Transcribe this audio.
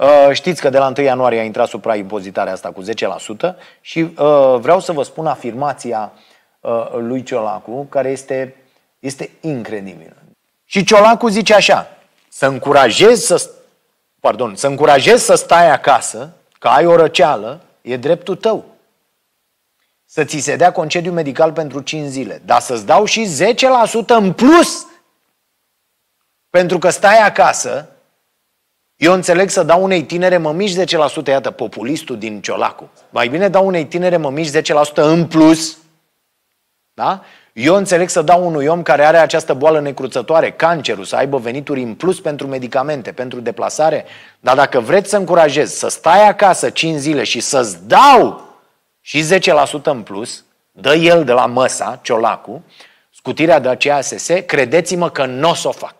Uh, știți că de la 1 ianuarie a intrat supraimpozitarea asta cu 10% și uh, vreau să vă spun afirmația uh, lui Ciolacu, care este, este incredibilă. Și Ciolacu zice așa, să încurajezi să, pardon, să încurajezi să stai acasă, că ai o răceală, e dreptul tău. Să ți se dea concediu medical pentru 5 zile, dar să-ți dau și 10% în plus pentru că stai acasă eu înțeleg să dau unei tinere mămici 10%, iată, populistul din Ciolacu. Mai bine dau unei tinere mămici 10% în plus. Da? Eu înțeleg să dau unui om care are această boală necruțătoare, cancerul, să aibă venituri în plus pentru medicamente, pentru deplasare. Dar dacă vreți să încurajez să stai acasă 5 zile și să-ți dau și 10% în plus, dă el de la măsa, Ciolacu, scutirea de aceea SS, credeți-mă că nu o să o fac.